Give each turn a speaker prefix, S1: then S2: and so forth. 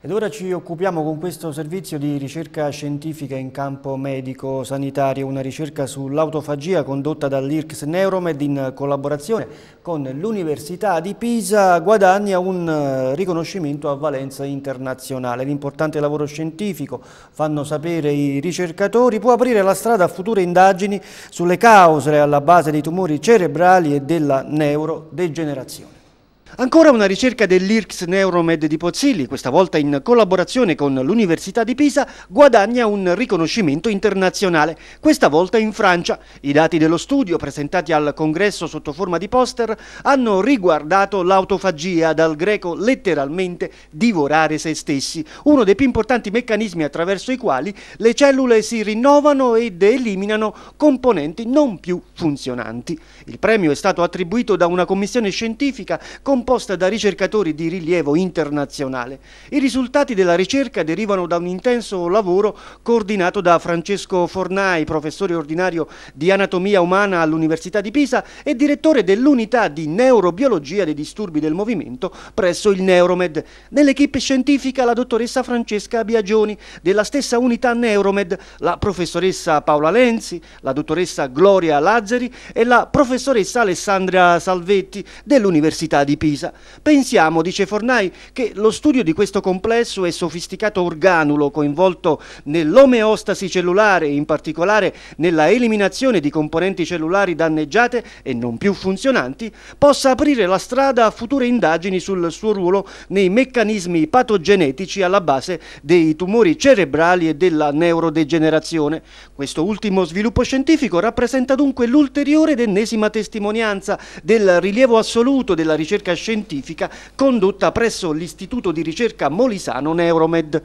S1: Ed ora ci occupiamo con questo servizio di ricerca scientifica in campo medico-sanitario, una ricerca sull'autofagia condotta dall'IRCS Neuromed in collaborazione con l'Università di Pisa guadagna un eh, riconoscimento a valenza internazionale. L'importante lavoro scientifico, fanno sapere i ricercatori, può aprire la strada a future indagini sulle cause alla base dei tumori cerebrali e della neurodegenerazione. Ancora una ricerca dell'IRCS Neuromed di Pozzilli, questa volta in collaborazione con l'Università di Pisa, guadagna un riconoscimento internazionale, questa volta in Francia. I dati dello studio, presentati al congresso sotto forma di poster, hanno riguardato l'autofagia, dal greco letteralmente divorare se stessi, uno dei più importanti meccanismi attraverso i quali le cellule si rinnovano ed eliminano componenti non più funzionanti. Il premio è stato attribuito da una commissione scientifica con composta da ricercatori di rilievo internazionale. I risultati della ricerca derivano da un intenso lavoro coordinato da Francesco Fornai, professore ordinario di anatomia umana all'Università di Pisa e direttore dell'unità di neurobiologia dei disturbi del movimento presso il Neuromed. Nell'equipe scientifica la dottoressa Francesca Biagioni, della stessa unità Neuromed, la professoressa Paola Lenzi, la dottoressa Gloria Lazzari e la professoressa Alessandra Salvetti dell'Università di Pisa. Pisa. Pensiamo, dice Fornai, che lo studio di questo complesso e sofisticato organulo coinvolto nell'omeostasi cellulare, in particolare nella eliminazione di componenti cellulari danneggiate e non più funzionanti, possa aprire la strada a future indagini sul suo ruolo nei meccanismi patogenetici alla base dei tumori cerebrali e della neurodegenerazione. Questo ultimo sviluppo scientifico rappresenta dunque l'ulteriore ed ennesima testimonianza del rilievo assoluto della ricerca scientifica condotta presso l'Istituto di ricerca Molisano Neuromed.